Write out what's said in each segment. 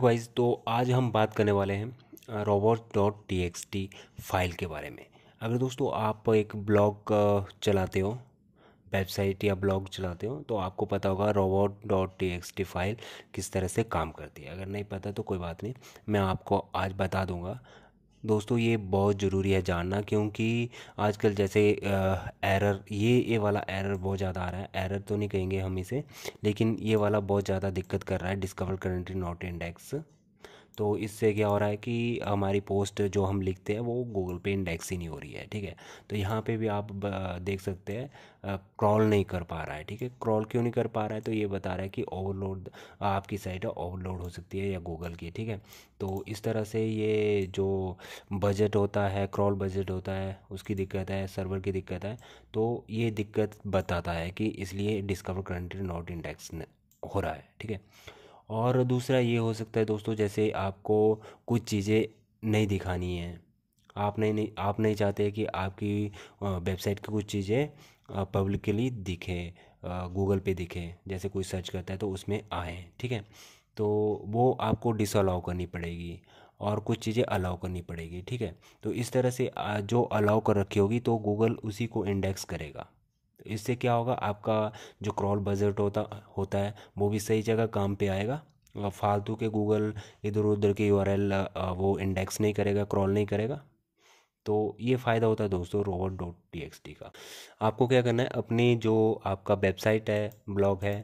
wise तो आज हम बात करने वाले हैं robot dot T X T file के बारे में अगर दोस्तों आप एक ब्लॉग चलाते हो वेबसाइट या ब्लॉग चलाते हो तो आपको पता होगा robot dot T X T file किस तरह से काम करती है अगर नहीं पता तो कोई बात नहीं मैं आपको आज बता दूंगा दोस्तों ये बहुत ज़रूरी है जानना क्योंकि आजकल जैसे एरर ये ये वाला एरर बहुत ज़्यादा आ रहा है एरर तो नहीं कहेंगे हम इसे लेकिन ये वाला बहुत ज़्यादा दिक्कत कर रहा है डिस्कवर करेंटली नॉट इंडेक्स तो इससे क्या हो रहा है कि हमारी पोस्ट जो हम लिखते हैं वो गूगल पे इंडेक्स ही नहीं हो रही है ठीक है तो यहाँ पे भी आप देख सकते हैं क्रॉल नहीं कर पा रहा है ठीक है क्रॉल क्यों नहीं कर पा रहा है तो ये बता रहा है कि ओवरलोड आपकी साइट ओवरलोड हो सकती है या गूगल की ठीक है तो इस तरह से ये जो बजट होता है क्रॉल बजट होता है उसकी दिक्कत है सर्वर की दिक्कत है तो ये दिक्कत बताता है कि इसलिए डिस्कवर कंट्री नॉट इंडेक्स हो रहा है ठीक है और दूसरा ये हो सकता है दोस्तों जैसे आपको कुछ चीज़ें नहीं दिखानी है आप नहीं नहीं आप नहीं चाहते कि आपकी वेबसाइट की कुछ चीज़ें पब्लिकली दिखे गूगल पे दिखे जैसे कोई सर्च करता है तो उसमें आए ठीक है तो वो आपको डिसअलाउ करनी पड़ेगी और कुछ चीज़ें अलाउ करनी पड़ेगी ठीक है तो इस तरह से जो अलाउ कर रखी होगी तो गूगल उसी को इंडेक्स करेगा इससे क्या होगा आपका जो क्रॉल बजट होता होता है वो भी सही जगह काम पे आएगा फालतू के गूगल इधर उधर के यू वो इंडेक्स नहीं करेगा क्रॉल नहीं करेगा तो ये फ़ायदा होता है दोस्तों robot dot T X T का आपको क्या करना है अपनी जो आपका वेबसाइट है ब्लॉग है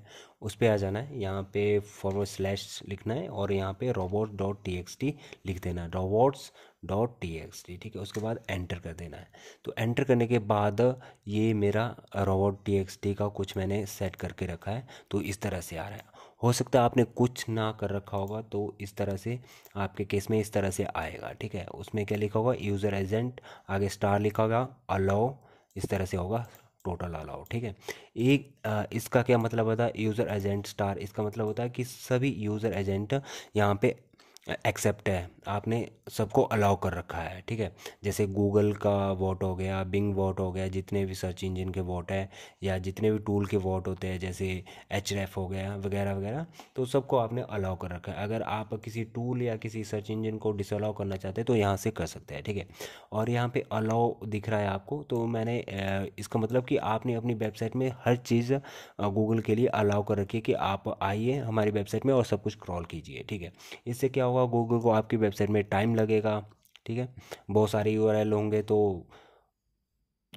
उस पर आ जाना है यहाँ पे फॉरवर्ड स्लैश लिखना है और यहाँ पे robot dot T X T लिख देना है robots dot T X T ठीक है उसके बाद एंटर कर देना है तो एंटर करने के बाद ये मेरा रोबोट टी एक्स टी का कुछ मैंने सेट करके रखा है तो इस तरह से आ रहा है हो सकता है आपने कुछ ना कर रखा होगा तो इस तरह से आपके केस में इस तरह से आएगा ठीक है उसमें क्या लिखा होगा यूज़र एजेंट आगे स्टार लिखा होगा अलाउ इस तरह से होगा टोटल अलाउ ठीक है एक इसका क्या मतलब होता है यूज़र एजेंट स्टार इसका मतलब होता है कि सभी यूज़र एजेंट यहाँ पे एक्सेप्ट है आपने सबको अलाउ कर रखा है ठीक है जैसे गूगल का वोट हो गया बिंग वोट हो गया जितने भी सर्च इंजन के वोट है या जितने भी टूल के वोट होते हैं जैसे एच हो गया वगैरह वगैरह तो सबको आपने अलाउ कर रखा है अगर आप किसी टूल या किसी सर्च इंजन को डिसअलाउ करना चाहते हैं तो यहाँ से कर सकते हैं ठीक है और यहाँ पर अलाउ दिख रहा है आपको तो मैंने इसका मतलब कि आपने अपनी वेबसाइट में हर चीज़ गूगल के लिए अलाउ कर रखी है कि आप आइए हमारी वेबसाइट में और सब कुछ क्रॉल कीजिए ठीक है इससे क्या होगा होगा गूगल को आपकी वेबसाइट में टाइम लगेगा ठीक है बहुत सारे यू होंगे तो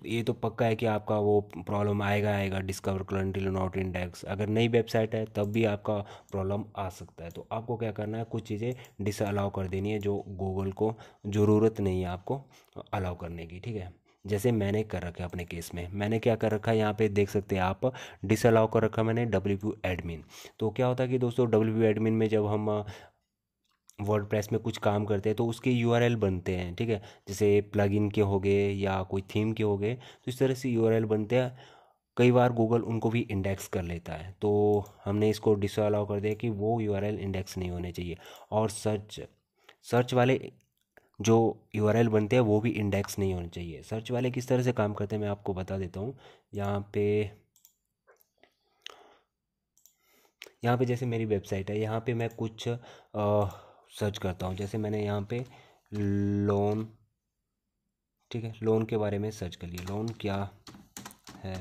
ये तो पक्का है कि आपका वो प्रॉब्लम आएगा आएगा डिस्कवर करंटली नॉट इंडेक्स अगर नई वेबसाइट है तब भी आपका प्रॉब्लम आ सकता है तो आपको क्या करना है कुछ चीज़ें डिसअलाउ कर देनी है जो गूगल को ज़रूरत नहीं है आपको अलाउ करने की ठीक है जैसे मैंने कर रखा है अपने केस में मैंने क्या कर रखा है यहाँ पे देख सकते हैं आप डिसअलाउ कर रखा मैंने डब्ल्यू एडमिन तो क्या होता है कि दोस्तों डब्ल्यू एडमिन में जब हम वर्ड में कुछ काम करते हैं तो उसके यू बनते हैं ठीक है जैसे इन के हो गए या कोई थीम के हो गए तो इस तरह से यू बनते हैं कई बार गूगल उनको भी इंडेक्स कर लेता है तो हमने इसको डिसअलाउ कर दिया कि वो यू इंडेक्स नहीं होने चाहिए और सर्च सर्च वाले जो यू बनते हैं वो भी इंडेक्स नहीं होने चाहिए सर्च वाले किस तरह से काम करते हैं मैं आपको बता देता हूँ यहाँ पे यहाँ पे जैसे मेरी वेबसाइट है यहाँ पे मैं कुछ आ, सर्च करता हूँ जैसे मैंने यहाँ पे लोन ठीक है लोन के बारे में सर्च कर लिया लोन क्या है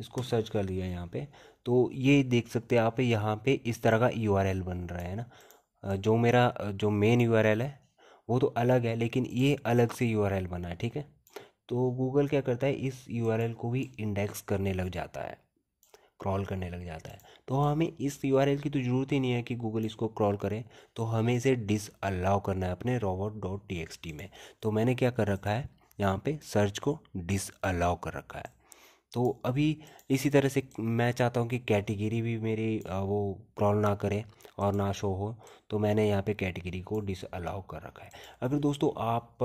इसको सर्च कर लिया यहाँ पे तो ये देख सकते हैं आप यहाँ पे इस तरह का यू बन रहा है ना जो मेरा जो मेन यू है वो तो अलग है लेकिन ये अलग से यू बना है ठीक है तो गूगल क्या करता है इस यू को भी इंडेक्स करने लग जाता है क्रॉल करने लग जाता है तो हमें इस यू की तो ज़रूरत ही नहीं है कि गूगल इसको क्रॉल करे तो हमें इसे डिसअलाउ करना है अपने robot dot T X T में तो मैंने क्या कर रखा है यहाँ पे सर्च को डिसअलाउ कर रखा है तो अभी इसी तरह से मैं चाहता हूँ कि कैटेगरी भी मेरी वो क्रॉल ना करे और ना शो हो तो मैंने यहाँ पे कैटेगरी को डिसअलाउ कर रखा है अगर दोस्तों आप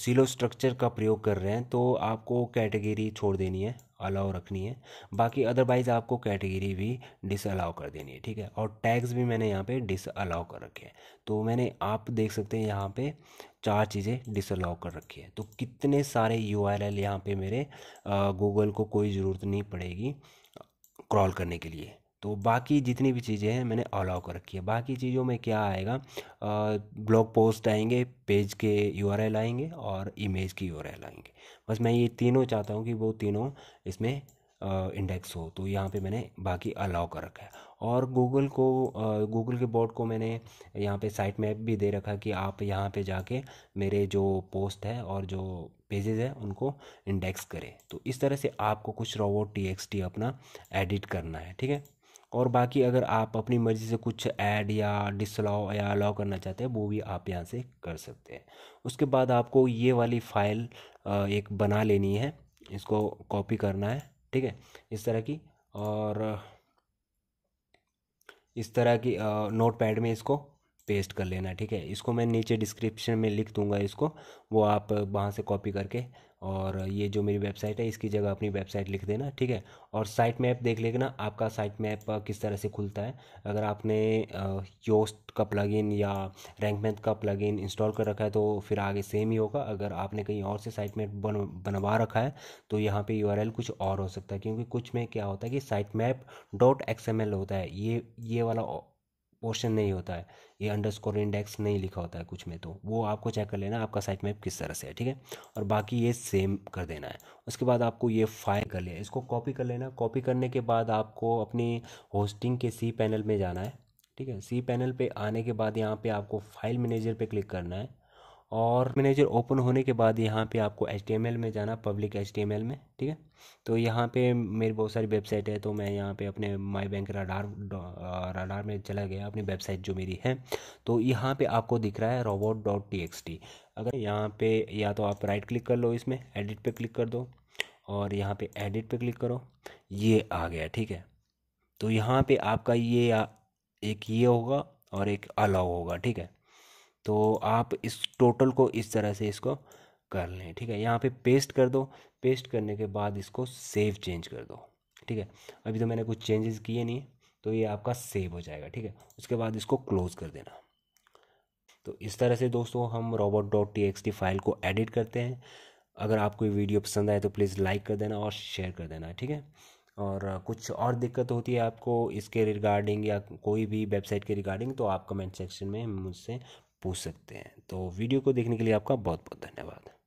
सिलो स्ट्रक्चर का प्रयोग कर रहे हैं तो आपको कैटेगरी छोड़ देनी है अलाउ रखनी है बाकी अदरवाइज़ आपको कैटेगरी भी डिसअलाउ कर देनी है ठीक है और टैग्स भी मैंने यहाँ पे डिसअलाउ कर रखे हैं तो मैंने आप देख सकते हैं यहाँ पे चार चीज़ें डिसअलाउ कर रखी है तो कितने सारे यू आर एल यहाँ पर मेरे गूगल को कोई ज़रूरत नहीं पड़ेगी क्रॉल करने के लिए तो बाकी जितनी भी चीज़ें हैं मैंने अलाउ कर रखी है बाकी चीज़ों में क्या आएगा ब्लॉग पोस्ट आएंगे पेज के यू आएंगे और इमेज की यू आएंगे बस मैं ये तीनों चाहता हूँ कि वो तीनों इसमें इंडेक्स हो तो यहाँ पे मैंने बाकी अलाउ कर रखा है और गूगल को गूगल के बोर्ड को मैंने यहाँ पे साइट मैप भी दे रखा कि आप यहाँ पे जाके मेरे जो पोस्ट है और जो पेजेस है उनको इंडेक्स करें तो इस तरह से आपको कुछ रोबोट टी अपना एडिट करना है ठीक है और बाकी अगर आप अपनी मर्ज़ी से कुछ ऐड या डिसलाओ या अलाउ करना चाहते हैं वो भी आप यहाँ से कर सकते हैं उसके बाद आपको ये वाली फ़ाइल एक बना लेनी है इसको कॉपी करना है ठीक है इस तरह की और इस तरह की नोट पैड में इसको पेस्ट कर लेना ठीक है इसको मैं नीचे डिस्क्रिप्शन में लिख दूंगा इसको वो आप वहाँ से कॉपी करके और ये जो मेरी वेबसाइट है इसकी जगह अपनी वेबसाइट लिख देना ठीक है और साइट मैप देख लेना आपका साइट मैप किस तरह से खुलता है अगर आपने योस्ट का प्लगइन या रैंकमैथ का प्लगइन इंस्टॉल कर रखा है तो फिर आगे सेम ही होगा अगर आपने कहीं और से साइट मैप बन बनवा रखा है तो यहाँ पे यू कुछ और हो सकता है क्योंकि कुछ में क्या होता है कि साइट मैप डॉट एक्स होता है ये ये वाला पोर्शन नहीं होता है ये अंडरस्कोर इंडेक्स नहीं लिखा होता है कुछ में तो वो आपको चेक कर लेना आपका साइट मैप किस तरह से है ठीक है और बाकी ये सेम कर देना है उसके बाद आपको ये फाइल कर लिया इसको कॉपी कर लेना कॉपी करने के बाद आपको अपनी होस्टिंग के सी पैनल में जाना है ठीक है सी पैनल पे आने के बाद यहाँ पे आपको फाइल मैनेजर पे क्लिक करना है और मैनेजर ओपन होने के बाद यहाँ पे आपको एच में जाना पब्लिक एच में ठीक है तो यहाँ पे मेरी बहुत सारी वेबसाइट है तो मैं यहाँ पे अपने माई बैंक राडार राडार में चला गया अपनी वेबसाइट जो मेरी है तो यहाँ पे आपको दिख रहा है रोबोट डॉट टी अगर यहाँ पे या तो आप राइट क्लिक कर लो इसमें एडिट पर क्लिक कर दो और यहाँ पर एडिट पर क्लिक करो ये आ गया ठीक है तो यहाँ पर आपका ये एक ये होगा और एक अलाउ होगा ठीक है तो आप इस टोटल को इस तरह से इसको कर लें ठीक है यहाँ पे पेस्ट कर दो पेस्ट करने के बाद इसको सेव चेंज कर दो ठीक है अभी तो मैंने कुछ चेंजेस किए नहीं तो ये आपका सेव हो जाएगा ठीक है उसके बाद इसको क्लोज़ कर देना तो इस तरह से दोस्तों हम robot dot T X T file को एडिट करते हैं अगर आपको ये वीडियो पसंद आए तो प्लीज़ लाइक कर देना और शेयर कर देना ठीक है और कुछ और दिक्कत होती है आपको इसके रिगार्डिंग या कोई भी वेबसाइट के रिगार्डिंग तो आप कमेंट सेक्शन में मुझसे पूछ सकते हैं तो वीडियो को देखने के लिए आपका बहुत बहुत धन्यवाद